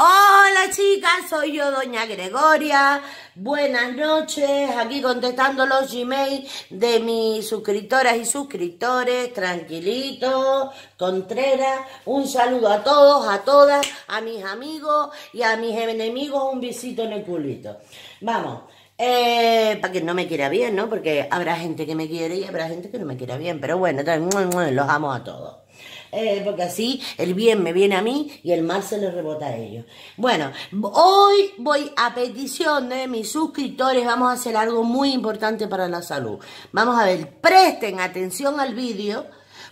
Hola chicas, soy yo Doña Gregoria. Buenas noches, aquí contestando los Gmail de mis suscriptoras y suscriptores. Tranquilito, Contreras. Un saludo a todos, a todas, a mis amigos y a mis enemigos. Un besito en el culito. Vamos. Eh, para que no me quiera bien, ¿no? Porque habrá gente que me quiere y habrá gente que no me quiera bien. Pero bueno, los amo a todos. Eh, porque así el bien me viene a mí y el mal se le rebota a ellos. Bueno, hoy voy a petición de mis suscriptores, vamos a hacer algo muy importante para la salud. Vamos a ver, presten atención al vídeo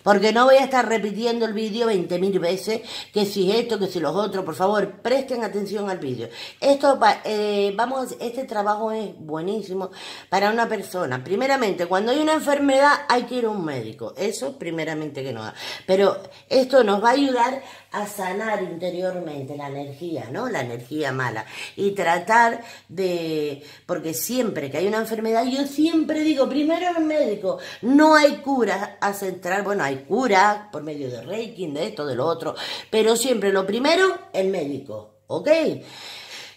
porque no voy a estar repitiendo el vídeo 20.000 veces, que si esto, que si los otros, por favor, presten atención al vídeo. Esto, eh, vamos, este trabajo es buenísimo para una persona. Primeramente, cuando hay una enfermedad hay que ir a un médico, eso primeramente que no Pero esto nos va a ayudar a sanar interiormente la energía, ¿no? La energía mala. Y tratar de... Porque siempre que hay una enfermedad, yo siempre digo, primero el médico, no hay cura a centrar, bueno, hay cura por medio de Reiki, de esto, de lo otro, pero siempre lo primero, el médico, ¿ok?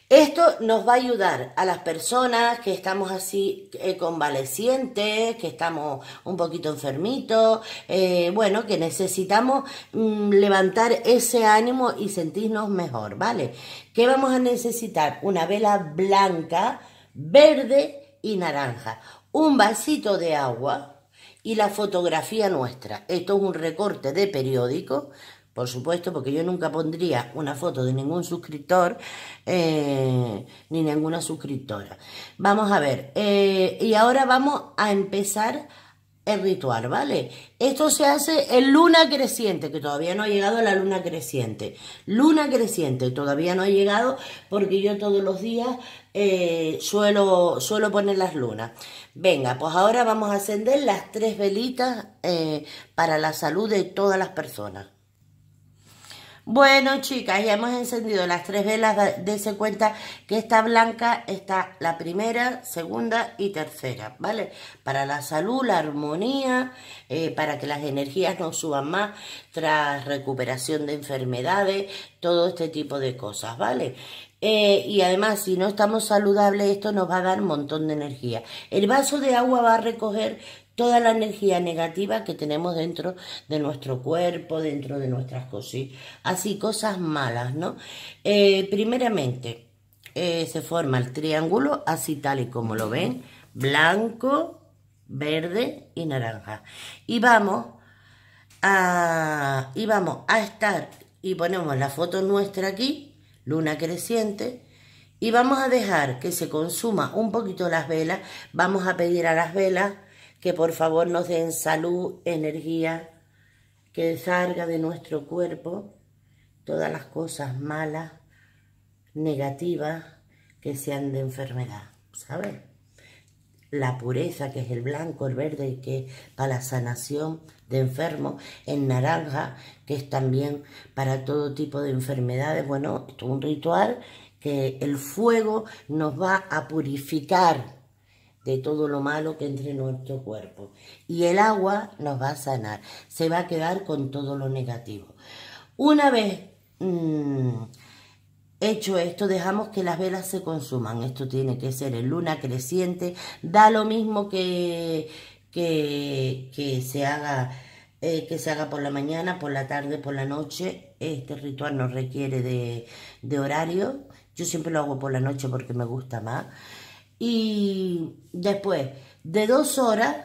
Esto nos va a ayudar a las personas que estamos así eh, convalecientes, que estamos un poquito enfermitos, eh, bueno, que necesitamos mm, levantar ese ánimo y sentirnos mejor, ¿vale? ¿Qué vamos a necesitar? Una vela blanca, verde y naranja, un vasito de agua, y la fotografía nuestra. Esto es un recorte de periódico, por supuesto, porque yo nunca pondría una foto de ningún suscriptor eh, ni ninguna suscriptora. Vamos a ver, eh, y ahora vamos a empezar el ritual, ¿vale? Esto se hace en luna creciente, que todavía no ha llegado la luna creciente. Luna creciente, todavía no ha llegado porque yo todos los días eh, suelo, suelo poner las lunas. Venga, pues ahora vamos a encender las tres velitas eh, para la salud de todas las personas. Bueno, chicas, ya hemos encendido las tres velas. Dese cuenta que esta blanca está la primera, segunda y tercera, ¿vale? Para la salud, la armonía, eh, para que las energías no suban más tras recuperación de enfermedades, todo este tipo de cosas, ¿vale? Eh, y además, si no estamos saludables, esto nos va a dar un montón de energía. El vaso de agua va a recoger toda la energía negativa que tenemos dentro de nuestro cuerpo, dentro de nuestras cosas, así cosas malas, ¿no? Eh, primeramente, eh, se forma el triángulo así tal y como lo ven, blanco, verde y naranja. Y vamos a, y vamos a estar, y ponemos la foto nuestra aquí, luna creciente, y vamos a dejar que se consuma un poquito las velas, vamos a pedir a las velas que por favor nos den salud, energía, que salga de nuestro cuerpo todas las cosas malas, negativas, que sean de enfermedad, ¿sabes? La pureza, que es el blanco, el verde, que es para la sanación de enfermos, En naranja, que es también para todo tipo de enfermedades. Bueno, es un ritual que el fuego nos va a purificar, de todo lo malo que entre en nuestro cuerpo. Y el agua nos va a sanar, se va a quedar con todo lo negativo. Una vez mm, hecho esto, dejamos que las velas se consuman. Esto tiene que ser en luna creciente. Da lo mismo que, que, se haga. Eh, que se haga por la mañana, por la tarde, por la noche. Este ritual no requiere de, de horario. Yo siempre lo hago por la noche porque me gusta más. Y después de dos horas,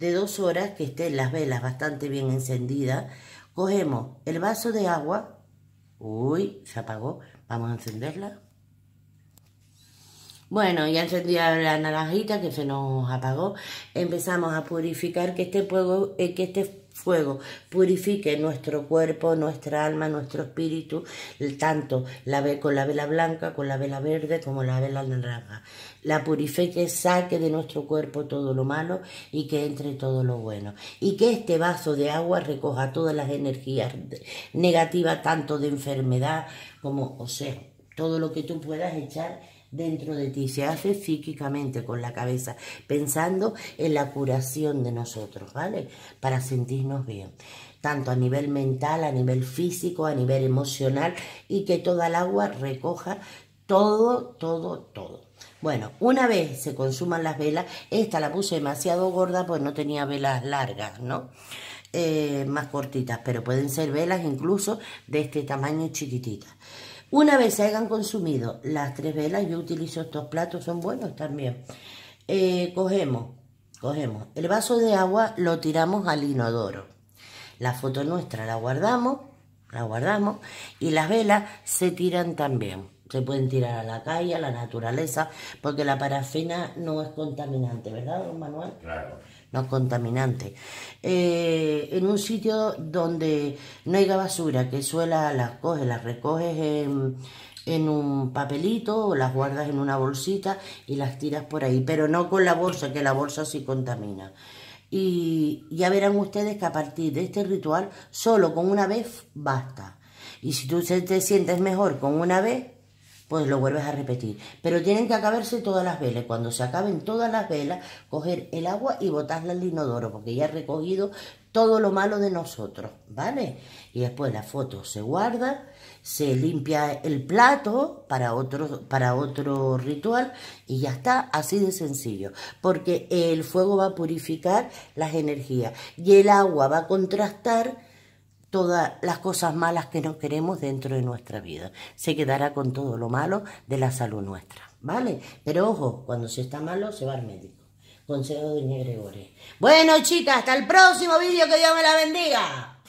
de dos horas que estén las velas bastante bien encendidas, cogemos el vaso de agua. Uy, se apagó. Vamos a encenderla. Bueno, ya encendida la naranjita que se nos apagó. Empezamos a purificar que este fuego, eh, que este fuego purifique nuestro cuerpo, nuestra alma, nuestro espíritu, tanto con la vela blanca, con la vela verde, como la vela naranja. La purifique, saque de nuestro cuerpo todo lo malo y que entre todo lo bueno. Y que este vaso de agua recoja todas las energías negativas, tanto de enfermedad como, o sea, todo lo que tú puedas echar dentro de ti, se hace físicamente con la cabeza, pensando en la curación de nosotros, ¿vale? Para sentirnos bien, tanto a nivel mental, a nivel físico, a nivel emocional y que toda el agua recoja todo, todo, todo. Bueno, una vez se consuman las velas, esta la puse demasiado gorda, pues no tenía velas largas, ¿no? Eh, más cortitas, pero pueden ser velas incluso de este tamaño chiquititas. Una vez se hayan consumido las tres velas, yo utilizo estos platos, son buenos también. Eh, cogemos, cogemos el vaso de agua, lo tiramos al inodoro. La foto nuestra la guardamos, la guardamos y las velas se tiran también. Se pueden tirar a la calle, a la naturaleza, porque la parafina no es contaminante, ¿verdad, don Manuel? Claro no contaminante. Eh, en un sitio donde no haya basura, que suela las coges, las recoges en, en un papelito o las guardas en una bolsita y las tiras por ahí, pero no con la bolsa, que la bolsa sí contamina. Y ya verán ustedes que a partir de este ritual, solo con una vez basta. Y si tú te sientes mejor con una vez, pues lo vuelves a repetir. Pero tienen que acabarse todas las velas. Cuando se acaben todas las velas, coger el agua y botarla al inodoro, porque ya ha recogido todo lo malo de nosotros, ¿vale? Y después la foto se guarda, se limpia el plato para otro, para otro ritual y ya está, así de sencillo, porque el fuego va a purificar las energías y el agua va a contrastar todas las cosas malas que no queremos dentro de nuestra vida. Se quedará con todo lo malo de la salud nuestra, ¿vale? Pero ojo, cuando se está malo se va al médico. Consejo de Gregorio. Bueno, chicas, hasta el próximo vídeo, que Dios me la bendiga.